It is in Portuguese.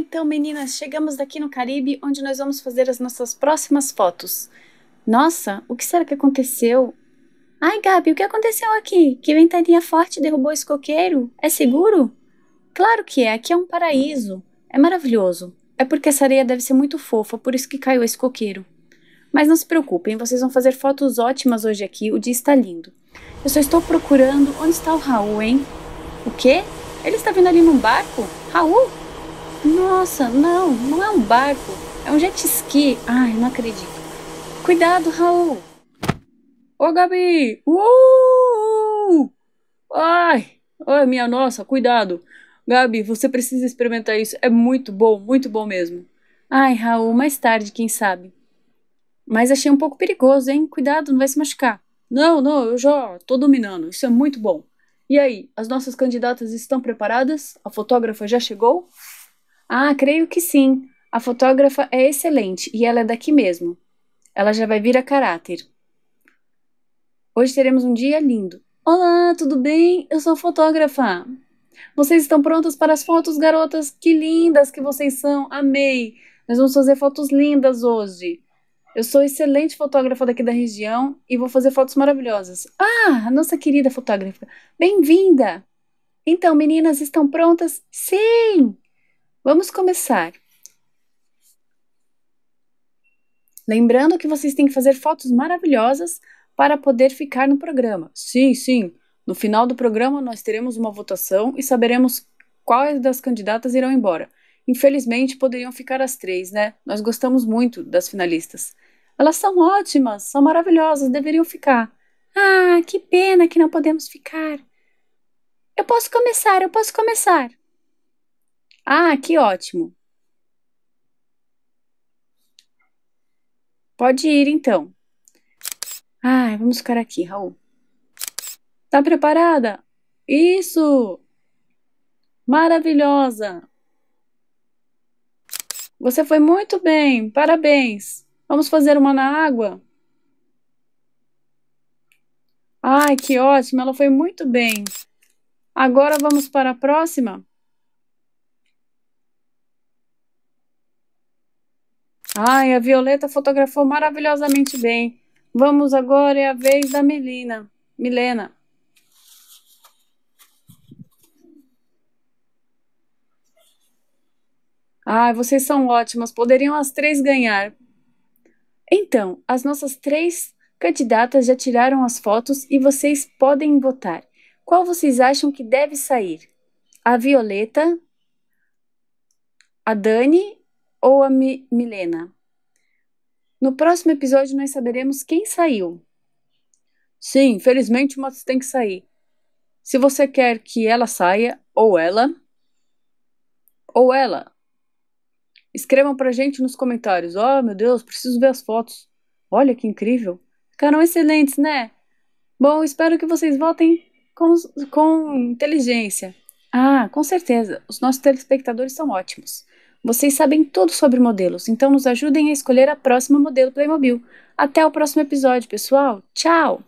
então, meninas, chegamos daqui no Caribe, onde nós vamos fazer as nossas próximas fotos. Nossa, o que será que aconteceu? Ai, Gabi, o que aconteceu aqui? Que ventania forte derrubou esse coqueiro? É seguro? Claro que é, aqui é um paraíso. É maravilhoso. É porque essa areia deve ser muito fofa, por isso que caiu esse coqueiro. Mas não se preocupem, vocês vão fazer fotos ótimas hoje aqui, o dia está lindo. Eu só estou procurando onde está o Raul, hein? O quê? Ele está vindo ali num barco? Raul? Nossa, não, não é um barco, é um jet ski. Ai, não acredito. Cuidado, Raul. Ô, Gabi! Uh! Ai! Ai, minha nossa, cuidado. Gabi, você precisa experimentar isso. É muito bom, muito bom mesmo. Ai, Raul, mais tarde, quem sabe. Mas achei um pouco perigoso, hein? Cuidado, não vai se machucar. Não, não, eu já tô dominando. Isso é muito bom. E aí, as nossas candidatas estão preparadas? A fotógrafa já chegou? Ah, creio que sim. A fotógrafa é excelente e ela é daqui mesmo. Ela já vai vir a caráter. Hoje teremos um dia lindo. Olá, tudo bem? Eu sou fotógrafa. Vocês estão prontas para as fotos, garotas? Que lindas que vocês são! Amei! Nós vamos fazer fotos lindas hoje. Eu sou excelente fotógrafa daqui da região e vou fazer fotos maravilhosas. Ah, a nossa querida fotógrafa! Bem-vinda! Então, meninas, estão prontas? Sim! Vamos começar. Lembrando que vocês têm que fazer fotos maravilhosas para poder ficar no programa. Sim, sim. No final do programa nós teremos uma votação e saberemos quais das candidatas irão embora. Infelizmente poderiam ficar as três, né? Nós gostamos muito das finalistas. Elas são ótimas, são maravilhosas, deveriam ficar. Ah, que pena que não podemos ficar. Eu posso começar, eu posso começar. Ah, que ótimo! Pode ir então. Ai, vamos ficar aqui, Raul. Tá preparada? Isso! Maravilhosa! Você foi muito bem, parabéns! Vamos fazer uma na água? Ai, que ótimo, ela foi muito bem. Agora vamos para a próxima? Ai, a Violeta fotografou maravilhosamente bem. Vamos agora é a vez da Melina. Milena. Ai, vocês são ótimas. Poderiam as três ganhar. Então, as nossas três candidatas já tiraram as fotos e vocês podem votar. Qual vocês acham que deve sair? A Violeta, a Dani ou a Mi Milena. No próximo episódio nós saberemos quem saiu. Sim, infelizmente o Matos tem que sair. Se você quer que ela saia, ou ela, ou ela, escrevam pra gente nos comentários. Oh, meu Deus, preciso ver as fotos. Olha que incrível. Ficaram excelentes, né? Bom, espero que vocês votem com, com inteligência. Ah, com certeza. Os nossos telespectadores são ótimos. Vocês sabem tudo sobre modelos, então nos ajudem a escolher a próxima modelo Playmobil. Até o próximo episódio, pessoal. Tchau!